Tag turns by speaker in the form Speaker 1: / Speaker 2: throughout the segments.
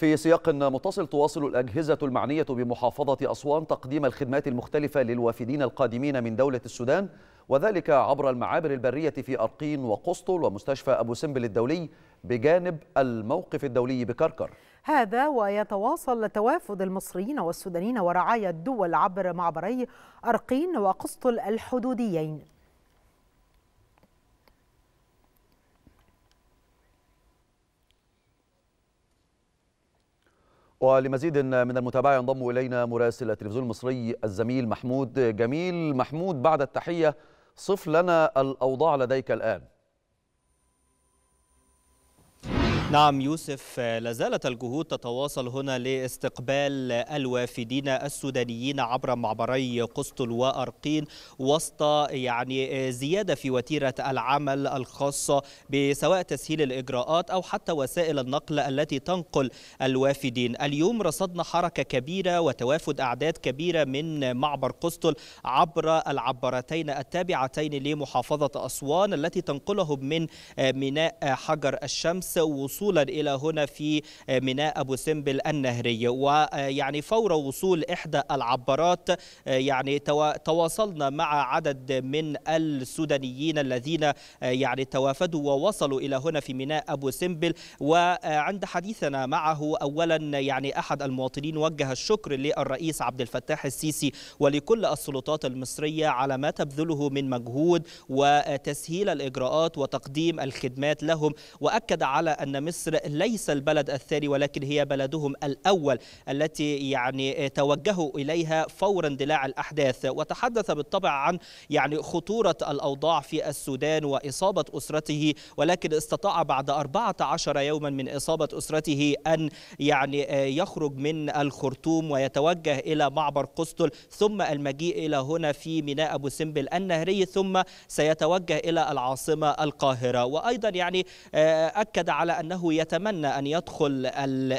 Speaker 1: في سياق متصل تواصل الأجهزة المعنية بمحافظة أسوان تقديم الخدمات المختلفة للوافدين القادمين من دولة السودان وذلك عبر المعابر البرية في أرقين وقسطل ومستشفى أبو سمبل الدولي بجانب الموقف الدولي بكركر
Speaker 2: هذا ويتواصل توافد المصريين والسودانيين ورعايا الدول عبر معبري أرقين وقسطل الحدوديين
Speaker 1: ولمزيد من المتابعة ينضم إلينا مراسل التلفزيون المصري الزميل محمود جميل محمود بعد التحية صف لنا الأوضاع لديك الآن نعم يوسف
Speaker 2: لازالت الجهود تتواصل هنا لاستقبال الوافدين السودانيين عبر معبري قسطل وارقين وسط يعني زياده في وتيره العمل الخاصه بسواء تسهيل الاجراءات او حتى وسائل النقل التي تنقل الوافدين اليوم رصدنا حركه كبيره وتوافد اعداد كبيره من معبر قسطل عبر العبرتين التابعتين لمحافظه اسوان التي تنقلهم من آه، ميناء حجر الشمس وصول وصولا إلى هنا في آه، ميناء أبو سمبل النهري ويعني آه، فور وصول إحدى العبارات آه، يعني تواصلنا مع عدد من السودانيين الذين يعني توافدوا ووصلوا إلى هنا في ميناء أبو سمبل وعند حديثنا معه أولا يعني أحد المواطنين وجه الشكر للرئيس عبد الفتاح السيسي ولكل السلطات المصرية على ما تبذله من مجهود وتسهيل الإجراءات وتقديم الخدمات لهم وأكد على أن مصر ليس البلد الثاني ولكن هي بلدهم الأول التي يعني توجهوا إليها فور اندلاع الأحداث وتحدث بالطبع عن يعني خطورة الأوضاع في السودان وإصابة أسرته ولكن استطاع بعد 14 يوما من إصابة أسرته أن يعني يخرج من الخرطوم ويتوجه إلى معبر قسطل ثم المجيء إلى هنا في ميناء أبو سمبل النهري ثم سيتوجه إلى العاصمة القاهرة وأيضا يعني آه، أكد على أنه أنه يتمنى أن يدخل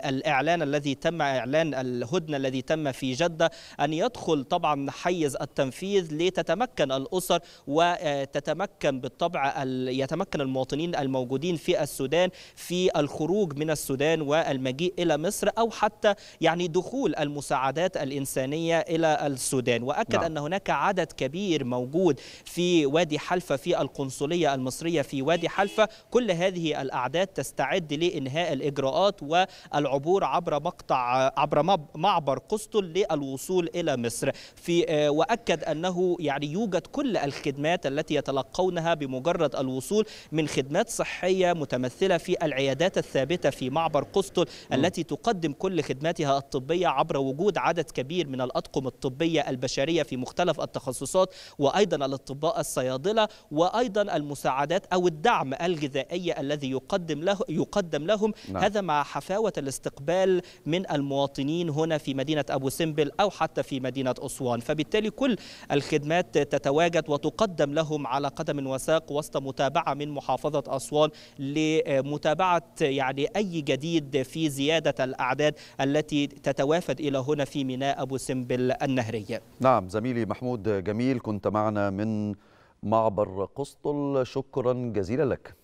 Speaker 2: الإعلان الذي تم إعلان الهدنة الذي تم في جدة أن يدخل طبعا حيز التنفيذ لتتمكن الأسر وتتمكن بالطبع يتمكن المواطنين الموجودين في السودان في الخروج من السودان والمجيء إلى مصر أو حتى يعني دخول المساعدات الإنسانية إلى السودان وأكد نعم. أن هناك عدد كبير موجود في وادي حلفة في القنصلية المصرية في وادي حلفة كل هذه الأعداد تستعد لانهاء الاجراءات والعبور عبر مقطع عبر معبر قسطل للوصول الى مصر في آه، واكد انه يعني يوجد كل الخدمات التي يتلقونها بمجرد الوصول من خدمات صحيه متمثله في العيادات الثابته في معبر قسطل التي تقدم كل خدماتها الطبيه عبر وجود عدد كبير من الاطقم الطبيه البشريه في مختلف التخصصات وايضا الاطباء الصيادله وايضا المساعدات او الدعم الغذائي الذي يقدم له يقدم تقدم لهم نعم. هذا مع حفاوة الاستقبال من المواطنين هنا في مدينة أبو سمبل أو حتى في مدينة أسوان فبالتالي كل الخدمات تتواجد وتقدم لهم على قدم وساق وسط متابعة من محافظة أسوان لمتابعة يعني أي جديد في زيادة الأعداد التي تتوافد إلى هنا في ميناء أبو سمبل النهرية
Speaker 1: نعم زميلي محمود جميل كنت معنا من معبر قسطل شكرا جزيلا لك